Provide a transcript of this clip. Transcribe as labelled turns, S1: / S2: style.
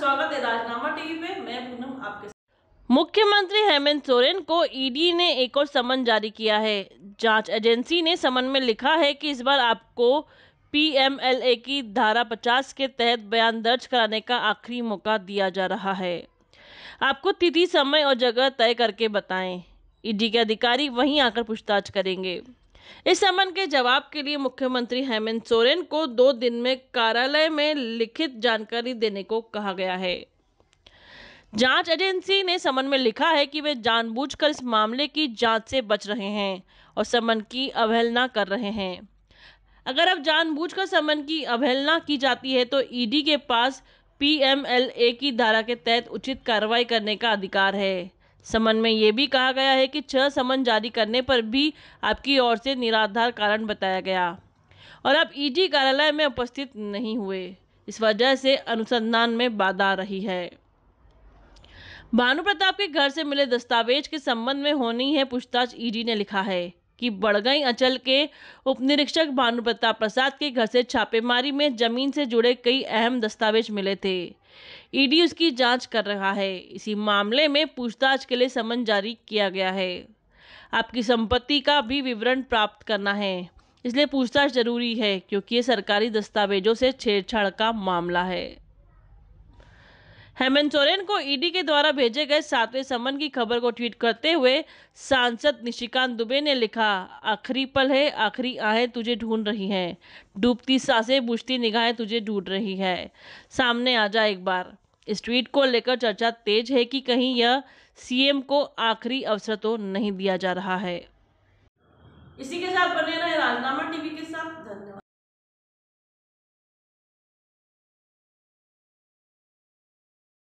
S1: स्वागत है राजनामा टीवी पे मैं पूनम आपके मुख्यमंत्री हेमंत सोरेन को ईडी ने एक और समन जारी किया है जांच एजेंसी ने समन में लिखा है कि इस बार आपको पीएमएलए की धारा 50 के तहत बयान दर्ज कराने का आखिरी मौका दिया जा रहा है आपको तिथि समय और जगह तय करके बताएं ईडी के अधिकारी वहीं आकर पूछताछ करेंगे इस समन के जवाब के लिए मुख्यमंत्री हेमंत सोरेन को दो दिन में कार्यालय में लिखित जानकारी देने को कहा गया है जांच एजेंसी ने समन में लिखा है कि वे जानबूझकर इस मामले की जांच से बच रहे हैं और समन की अवहेलना कर रहे हैं अगर अब जानबूझकर समन की अवहेलना की जाती है तो ईडी के पास पीएमएलए की धारा के तहत उचित कार्रवाई करने का अधिकार है समन में यह भी कहा गया है कि छह समन जारी करने पर भी आपकी ओर से निराधार कारण बताया गया और आप ईडी कार्यालय में उपस्थित नहीं हुए इस वजह से अनुसंधान में बाधा रही है भानु प्रताप के घर से मिले दस्तावेज के संबंध में होनी है पूछताछ ईडी ने लिखा है कि बड़गई अंचल के उप निरीक्षक भानु प्रताप प्रसाद के घर से छापेमारी में जमीन से जुड़े कई अहम दस्तावेज मिले थे ईडी उसकी जांच कर रहा है इसी मामले में पूछताछ के लिए समन जारी किया गया है आपकी संपत्ति का भी विवरण प्राप्त करना है इसलिए पूछताछ जरूरी है क्योंकि ये सरकारी दस्तावेजों से छेड़छाड़ का मामला है हेमंत सोरेन को ईडी e के द्वारा भेजे गए सातवें समन की खबर को ट्वीट करते हुए सांसद निशिकांत दुबे ने लिखा आखिरी पल है आखिरी आहें तुझे ढूंढ रही हैं डूबती सांसें बुझती निगाहें तुझे ढूंढ रही है सामने आ जा एक बार इस ट्वीट को लेकर चर्चा तेज है कि कहीं यह सीएम को आखिरी अवसर तो नहीं दिया जा रहा है इसी के साथ बने रहे राजनामा टीवी के साथ धन्यवाद